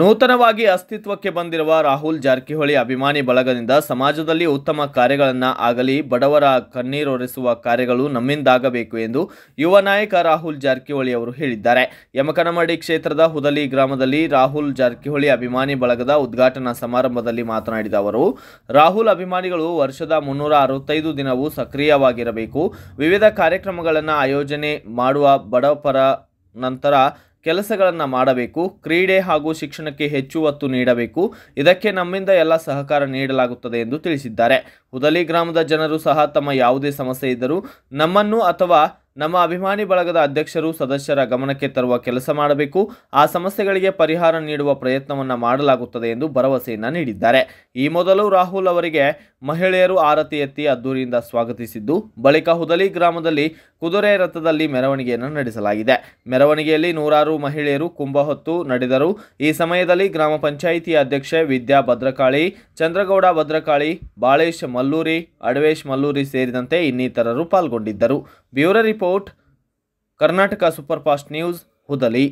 ನೂತನವಾಗಿ ಅಸ್ತಿತ್ವಕ್ಕೆ ಬಂದಿರುವ ರಾಹುಲ್ ಜಾರಕಿಹೊಳಿ ಅಭಿಮಾನಿ ಬಳಗದಿಂದ ಸಮಾಜದಲ್ಲಿ ಉತ್ತಮ ಕಾರ್ಯಗಳನ್ನು ಆಗಲಿ ಬಡವರ ಕಣ್ಣೀರೊರೆಸುವ ಕಾರ್ಯಗಳು ನಮ್ಮಿಂದಾಗಬೇಕು ಎಂದು ಯುವ ನಾಯಕ ರಾಹುಲ್ ಜಾರಕಿಹೊಳಿ ಅವರು ಹೇಳಿದ್ದಾರೆ ಯಮಕನಮಡಿ ಕ್ಷೇತ್ರದ ಹುದಲಿ ಗ್ರಾಮದಲ್ಲಿ ರಾಹುಲ್ ಜಾರಕಿಹೊಳಿ ಅಭಿಮಾನಿ ಬಳಗದ ಉದ್ಘಾಟನಾ ಸಮಾರಂಭದಲ್ಲಿ ಮಾತನಾಡಿದ ಅವರು ರಾಹುಲ್ ಅಭಿಮಾನಿಗಳು ವರ್ಷದ ಮುನ್ನೂರ ಅರವತ್ತೈದು ದಿನವೂ ಸಕ್ರಿಯವಾಗಿರಬೇಕು ವಿವಿಧ ಕಾರ್ಯಕ್ರಮಗಳನ್ನು ಆಯೋಜನೆ ಮಾಡುವ ಬಡವರ ನಂತರ ಕೆಲಸಗಳನ್ನು ಮಾಡಬೇಕು ಕ್ರೀಡೆ ಹಾಗೂ ಶಿಕ್ಷಣಕ್ಕೆ ಹೆಚ್ಚು ಒತ್ತು ನೀಡಬೇಕು ಇದಕ್ಕೆ ನಮ್ಮಿಂದ ಎಲ್ಲ ಸಹಕಾರ ನೀಡಲಾಗುತ್ತದೆ ಎಂದು ತಿಳಿಸಿದ್ದಾರೆ ಹುದಲಿ ಗ್ರಾಮದ ಜನರು ಸಹ ತಮ್ಮ ಯಾವುದೇ ಸಮಸ್ಯೆ ಇದ್ದರೂ ನಮ್ಮನ್ನು ಅಥವಾ ನಮ್ಮ ಅಭಿಮಾನಿ ಬಳಗದ ಅಧ್ಯಕ್ಷರು ಸದಸ್ಯರ ಗಮನಕ್ಕೆ ತರುವ ಕೆಲಸ ಮಾಡಬೇಕು ಆ ಸಮಸ್ಯೆಗಳಿಗೆ ಪರಿಹಾರ ನೀಡುವ ಪ್ರಯತ್ನವನ್ನು ಮಾಡಲಾಗುತ್ತದೆ ಎಂದು ಭರವಸೆಯನ್ನು ನೀಡಿದ್ದಾರೆ ಈ ಮೊದಲು ರಾಹುಲ್ ಅವರಿಗೆ ಮಹಿಳೆಯರು ಆರತಿ ಎತ್ತಿ ಅದ್ದೂರಿಯಿಂದ ಸ್ವಾಗತಿಸಿದ್ದು ಬಳಿಕ ಹುದಲಿ ಗ್ರಾಮದಲ್ಲಿ ಕುದುರೆ ರಥದಲ್ಲಿ ಮೆರವಣಿಗೆಯನ್ನು ನಡೆಸಲಾಗಿದೆ ಮೆರವಣಿಗೆಯಲ್ಲಿ ನೂರಾರು ಮಹಿಳೆಯರು ಕುಂಭ ಹೊತ್ತು ನಡೆದರು ಈ ಸಮಯದಲ್ಲಿ ಗ್ರಾಮ ಪಂಚಾಯಿತಿ ಅಧ್ಯಕ್ಷೆ ವಿದ್ಯಾ ಭದ್ರಕಾಳಿ ಚಂದ್ರಗೌಡ ಭದ್ರಕಾಳಿ ಬಾಳೇಶ್ ಮಲ್ಲೂರಿ ಅಡವೇಶ್ ಮಲ್ಲೂರಿ ಸೇರಿದಂತೆ ಇನ್ನಿತರರು ಪಾಲ್ಗೊಂಡಿದ್ದರು bureau report report Karnataka super fast news हुदली